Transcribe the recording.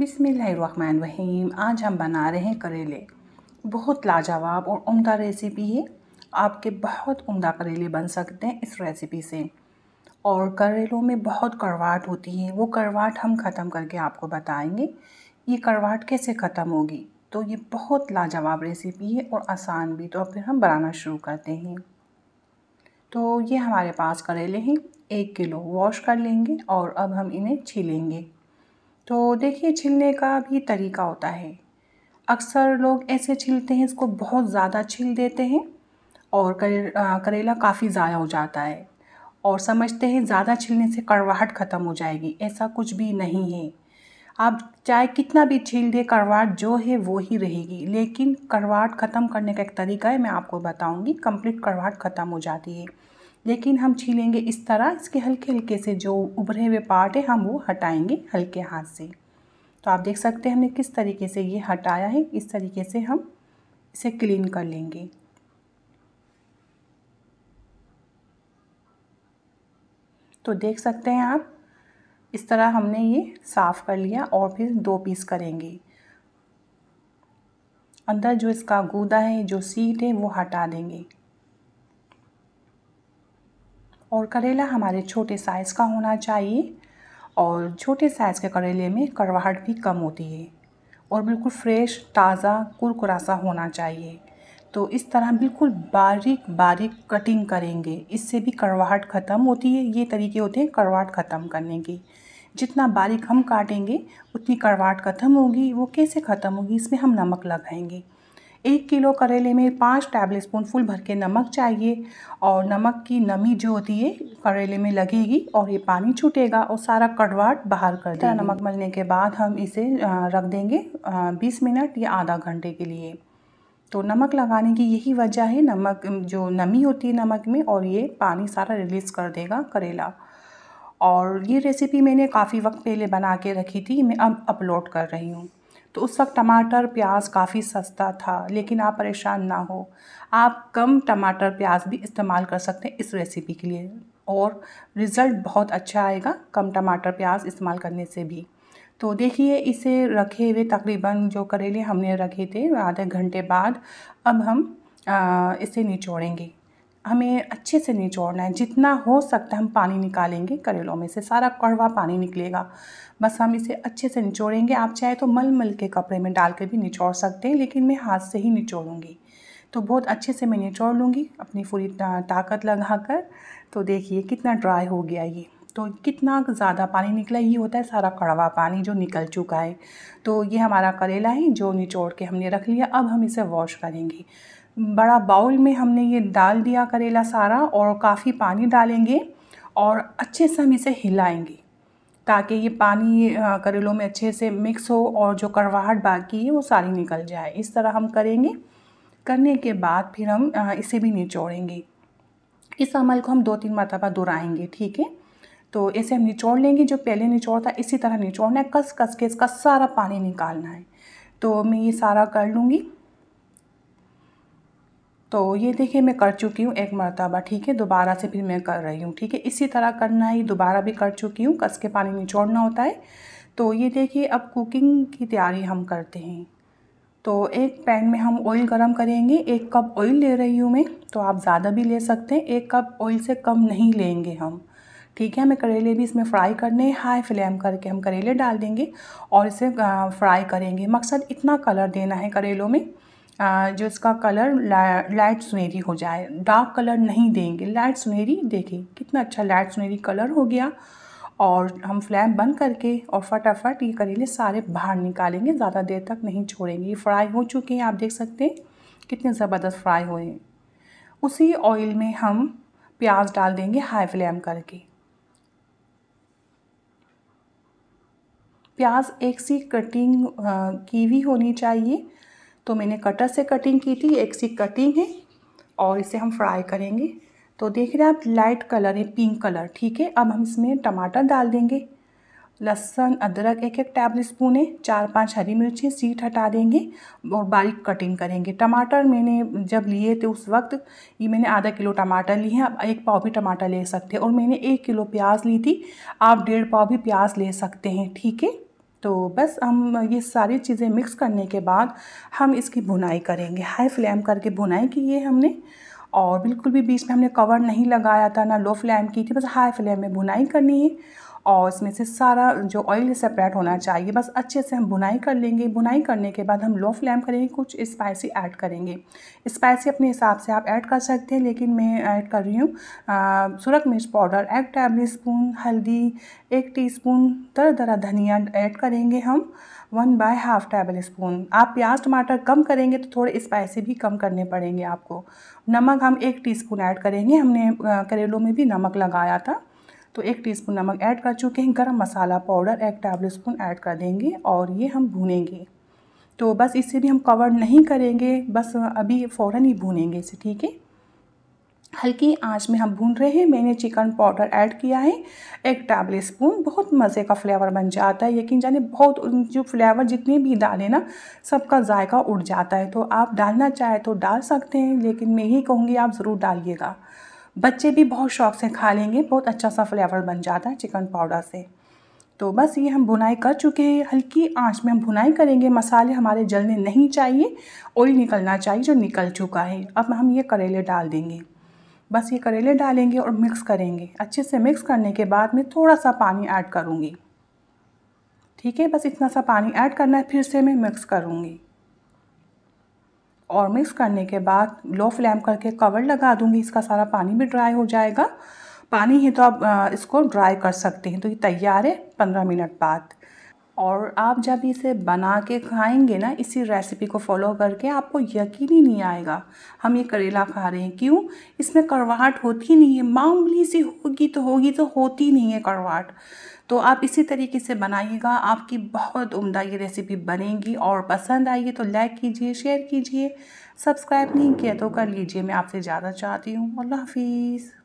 बिसमीम आज हम बना रहे हैं करेले बहुत लाजवाब और उम्दा रेसिपी है आपके बहुत उम्दा करेले बन सकते हैं इस रेसिपी से और करेलों में बहुत करवाट होती है वो करवाट हम ख़त्म करके आपको बताएंगे ये करवाट कैसे ख़त्म होगी तो ये बहुत लाजवाब रेसिपी है और आसान भी तो फिर हम बनाना शुरू करते हैं तो ये हमारे पास करेले हैं एक किलो वॉश कर लेंगे और अब हम इन्हें छीलेंगे तो देखिए छिलने का भी तरीका होता है अक्सर लोग ऐसे छिलते हैं इसको बहुत ज़्यादा छिल देते हैं और करे, करेला काफ़ी ज़ाया हो जाता है और समझते हैं ज़्यादा छिलने से कड़वाहट ख़त्म हो जाएगी ऐसा कुछ भी नहीं है आप चाहे कितना भी छील दे करवाट जो है वो ही रहेगी लेकिन करवाट ख़त्म करने का एक तरीका है मैं आपको बताऊंगी कंप्लीट करवाट ख़त्म हो जाती है लेकिन हम छीलेंगे इस तरह इसके हल्के हल्के से जो उभरे हुए पार्ट है हम वो हटाएंगे हल्के हाथ से तो आप देख सकते हैं हमने किस तरीके से ये हटाया है इस तरीके से हम इसे क्लीन कर लेंगे तो देख सकते हैं आप इस तरह हमने ये साफ़ कर लिया और फिर दो पीस करेंगे अंदर जो इसका गूदा है जो सीट है वो हटा देंगे और करेला हमारे छोटे साइज़ का होना चाहिए और छोटे साइज़ के करेले में कड़वाहट भी कम होती है और बिल्कुल फ्रेश ताज़ा कुरकुरा सा होना चाहिए तो इस तरह बिल्कुल बारीक बारीक कटिंग करेंगे इससे भी कड़वाहट ख़त्म होती है ये तरीके होते हैं कड़वाहट ख़त्म करने के जितना बारीक हम काटेंगे उतनी कड़वाहट ख़त्म होगी वो कैसे ख़त्म होगी इसमें हम नमक लगाएंगे एक किलो करेले में पाँच टेबल स्पून फुल भर के नमक चाहिए और नमक की नमी जो होती है करेले में लगेगी और ये पानी छूटेगा और सारा कड़वाट बाहर कर देगा नमक मलने के बाद हम इसे रख देंगे बीस मिनट या आधा घंटे के लिए तो नमक लगाने की यही वजह है नमक जो नमी होती है नमक में और ये पानी सारा रिलीज़ कर देगा करेला और ये रेसिपी मैंने काफ़ी वक्त पहले बना के रखी थी मैं अब अपलोड कर रही हूँ तो उस वक्त टमाटर प्याज काफ़ी सस्ता था लेकिन आप परेशान ना हो आप कम टमाटर प्याज भी इस्तेमाल कर सकते हैं इस रेसिपी के लिए और रिज़ल्ट बहुत अच्छा आएगा कम टमाटर प्याज इस्तेमाल करने से भी तो देखिए इसे रखे हुए तकरीबन जो करेले हमने रखे थे आधे घंटे बाद अब हम आ, इसे निचोड़ेंगे हमें अच्छे से निचोड़ना है जितना हो सकता है हम पानी निकालेंगे करेलों में से सारा कड़वा पानी निकलेगा बस हम इसे अच्छे से निचोड़ेंगे आप चाहे तो मल मल के कपड़े में डाल कर भी निचोड़ सकते हैं लेकिन मैं हाथ से ही निचोड़ूँगी तो बहुत अच्छे से मैं निचोड़ लूँगी अपनी पूरी ताकत लगा कर तो देखिए कितना ड्राई हो गया ये तो कितना ज़्यादा पानी निकला ये होता है सारा कड़वा पानी जो निकल चुका है तो ये हमारा करेला है जो निचोड़ के हमने रख लिया अब हम इसे वॉश करेंगे बड़ा बाउल में हमने ये डाल दिया करेला सारा और काफ़ी पानी डालेंगे और अच्छे से हम इसे हिलाएंगे ताकि ये पानी करेलों में अच्छे से मिक्स हो और जो कड़वाहट बाकी है वो सारी निकल जाए इस तरह हम करेंगे करने के बाद फिर हम इसे भी निचोड़ेंगे इस अमल को हम दो तीन मरतबा दोहराएंगे ठीक है तो ऐसे हम निचोड़ लेंगे जो पहले निचोड़ था इसी तरह निचोड़ना है कस कस के इसका सारा पानी निकालना है तो मैं ये सारा कर लूँगी तो ये देखिए मैं कर चुकी हूँ एक मरतबा ठीक है दोबारा से फिर मैं कर रही हूँ ठीक है इसी तरह करना है दोबारा भी कर चुकी हूँ कस के पानी निचोड़ना होता है तो ये देखिए अब कुकिंग की तैयारी हम करते हैं तो एक पैन में हम ऑयल गरम करेंगे एक कप ऑयल ले रही हूँ मैं तो आप ज़्यादा भी ले सकते हैं एक कप ऑयल से कम नहीं लेंगे हम ठीक है हमें करेले भी इसमें फ्राई करने हाई फ्लेम करके हम करेले डाल देंगे और इसे फ्राई करेंगे मकसद इतना कलर देना है करेलों में जो इसका कलर ला, लाइट सुनहरी हो जाए डार्क कलर नहीं देंगे लाइट सुनहरी देखें कितना अच्छा लाइट सुनहरी कलर हो गया और हम फ्लेम बंद करके और फटाफट ये करेले सारे बाहर निकालेंगे ज़्यादा देर तक नहीं छोड़ेंगे ये फ्राई हो चुके हैं आप देख सकते हैं कितने ज़बरदस्त फ्राई हुए हैं उसी ऑयल में हम प्याज डाल देंगे हाई फ्लेम करके प्याज एक सी कटिंग की भी होनी चाहिए तो मैंने कटर से कटिंग की थी एक सी कटिंग है और इसे हम फ्राई करेंगे तो देख रहे हैं आप लाइट कलर है पिंक कलर ठीक है अब हम इसमें टमाटर डाल देंगे लहसुन अदरक एक एक टेबल स्पून है चार पांच हरी मिर्ची सीट हटा देंगे और बारीक कटिंग करेंगे टमाटर मैंने जब लिए थे उस वक्त ये मैंने आधा किलो टमाटर लिए हैं आप एक पाव भी टमाटर ले सकते हैं और मैंने एक किलो प्याज ली थी आप डेढ़ पाव भी प्याज ले सकते हैं ठीक है तो बस हम ये सारी चीज़ें मिक्स करने के बाद हम इसकी बुनाई करेंगे हाई फ्लेम करके बुनाई की है हमने और बिल्कुल भी बीच में हमने कवर नहीं लगाया था ना लो फ्लेम की थी बस हाई फ्लेम में बुनाई करनी है और इसमें से सारा जो ऑयल सेपरेट होना चाहिए बस अच्छे से हम बुनाई कर लेंगे बुनाई करने के बाद हम लो फ्लेम करेंगे कुछ स्पाइसी ऐड करेंगे स्पाइसी अपने हिसाब से आप ऐड कर सकते हैं लेकिन मैं ऐड कर रही हूँ सुरख मिर्च पाउडर एक टेबल स्पून हल्दी एक टी स्पून तरह दरा धनिया ऐड करेंगे हम one by half tablespoon आप प्याज टमाटर कम करेंगे तो थोड़े स्पाइसी भी कम करने पड़ेंगे आपको नमक हम एक टीस्पून ऐड करेंगे हमने करेलों में भी नमक लगाया था तो एक टीस्पून नमक ऐड कर चुके हैं गरम मसाला पाउडर एक टेबल स्पून ऐड कर देंगे और ये हम भूनेंगे तो बस इसे भी हम कवर नहीं करेंगे बस अभी फ़ौर ही भूनेंगे इसे ठीक है हल्की आंच में हम भून रहे हैं मैंने चिकन पाउडर ऐड किया है एक टेबल स्पून बहुत मज़े का फ्लेवर बन जाता है यकीन जाने बहुत जो फ्लेवर जितने भी डालें ना सबका जायका उड़ जाता है तो आप डालना चाहे तो डाल सकते हैं लेकिन मैं यही कहूँगी आप ज़रूर डालिएगा बच्चे भी बहुत शौक से खा लेंगे बहुत अच्छा सा फ्लेवर बन जाता है चिकन पाउडर से तो बस ये हम भुनाई कर चुके हैं हल्की आंच में हम भुनाई करेंगे मसाले हमारे जलने नहीं चाहिए ऑयल निकलना चाहिए जो निकल चुका है अब हम ये करेले डाल देंगे बस ये करेले डालेंगे और मिक्स करेंगे अच्छे से मिक्स करने के बाद मैं थोड़ा सा पानी ऐड करूँगी ठीक है बस इतना सा पानी ऐड करना है फिर से मैं मिक्स करूँगी और मिक्स करने के बाद लो फ्लेम करके कवर लगा दूंगी इसका सारा पानी भी ड्राई हो जाएगा पानी ही तो आप इसको ड्राई कर सकते हैं तो ये तैयार है पंद्रह मिनट बाद और आप जब इसे बना के खाएंगे ना इसी रेसिपी को फॉलो करके आपको यकीन ही नहीं आएगा हम ये करेला खा रहे हैं क्यों इसमें कड़वाहट होती नहीं है मामूली सी होगी तो होगी तो होती नहीं है कड़वाहट तो आप इसी तरीके से बनाइएगा आपकी बहुत उम्दा ये रेसिपी बनेगी और पसंद आई है तो लाइक कीजिए शेयर कीजिए सब्सक्राइब नहीं किया तो कर लीजिए मैं आपसे ज़्यादा चाहती हूँ अल्लाह हाफिज़